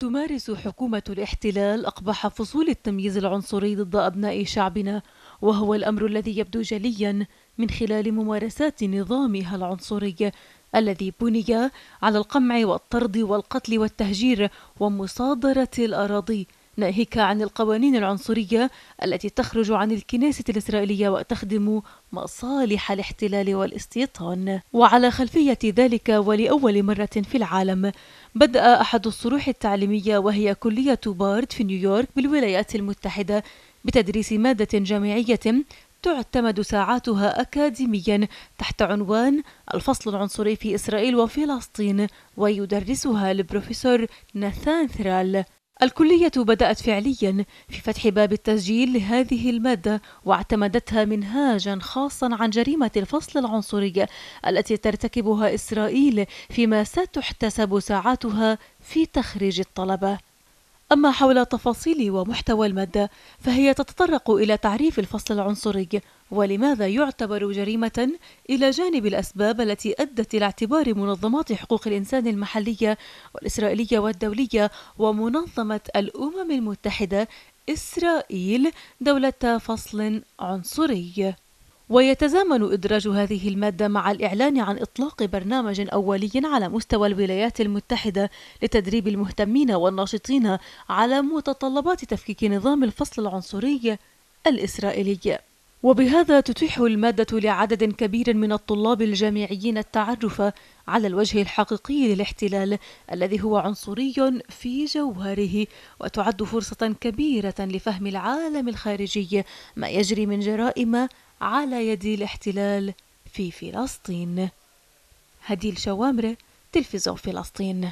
تمارس حكومة الاحتلال أقبح فصول التمييز العنصري ضد أبناء شعبنا وهو الأمر الذي يبدو جليا من خلال ممارسات نظامها العنصري الذي بني على القمع والطرد والقتل والتهجير ومصادرة الأراضي ناهيك عن القوانين العنصرية التي تخرج عن الكنيسة الإسرائيلية وتخدم مصالح الاحتلال والاستيطان وعلى خلفية ذلك ولأول مرة في العالم بدأ أحد الصروح التعليمية وهي كلية بارد في نيويورك بالولايات المتحدة بتدريس مادة جامعية تعتمد ساعاتها أكاديميا تحت عنوان الفصل العنصري في إسرائيل وفلسطين ويدرسها البروفيسور ناثان ثرال الكلية بدأت فعليا في فتح باب التسجيل لهذه المادة واعتمدتها منهاجا خاصا عن جريمة الفصل العنصري التي ترتكبها إسرائيل فيما ستحتسب ساعاتها في تخريج الطلبة أما حول تفاصيل ومحتوى المادة فهي تتطرق إلى تعريف الفصل العنصري ولماذا يعتبر جريمة إلى جانب الأسباب التي أدت إلى اعتبار منظمات حقوق الإنسان المحلية والإسرائيلية والدولية ومنظمة الأمم المتحدة إسرائيل دولة فصل عنصري ويتزامن إدراج هذه المادة مع الإعلان عن إطلاق برنامج أولي على مستوى الولايات المتحدة لتدريب المهتمين والناشطين على متطلبات تفكيك نظام الفصل العنصري الإسرائيلي. وبهذا تتيح المادة لعدد كبير من الطلاب الجامعيين التعرف على الوجه الحقيقي للاحتلال الذي هو عنصري في جوهره وتعد فرصة كبيرة لفهم العالم الخارجي ما يجري من جرائم على يد الاحتلال في فلسطين هديل شوامرة تلفزيون فلسطين